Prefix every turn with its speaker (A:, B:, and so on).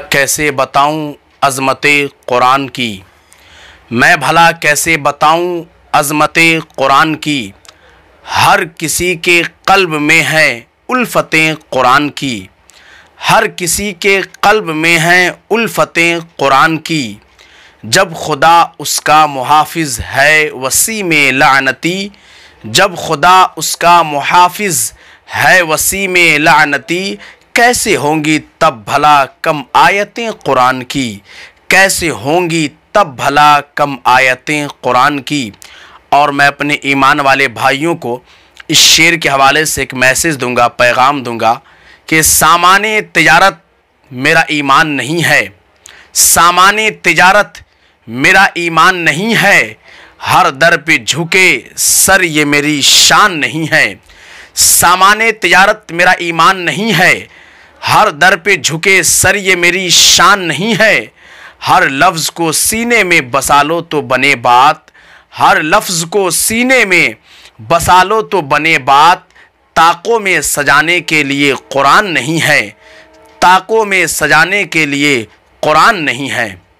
A: कैसे बताऊं अज़मत कुरान की मैं भला कैसे बताऊं अज़मत कुरान की हर किसी के कल्ब में है उल्फतें कुरान की हर किसी के कल्ब में हैं उल्फतें कुरान की जब खुदा उसका मुहाफ़ है वसी में लानती जब खुदा उसका मुहाफ़ है वसी में लानती कैसे होंगी तब भला कम आयतें कुरान की कैसे होंगी तब भला कम आयतें कुरान की और मैं अपने ईमान वाले भाइयों को इस शेर के हवाले से एक मैसेज दूंगा पैगाम दूंगा कि सामान्य तजारत मेरा ईमान नहीं है सामान्य तजारत मेरा ईमान नहीं है हर दर पे झुके सर ये मेरी शान नहीं है सामान्य तजारत मेरा ईमान नहीं है हर दर पे झुके सर ये मेरी शान नहीं है हर लफ्ज़ को सीने में बसा लो तो बने बात हर लफ्ज़ को सीने में बसा लो तो बने बात ताकों में सजाने के लिए कुरान नहीं है ताकों में सजाने के लिए कुरान नहीं है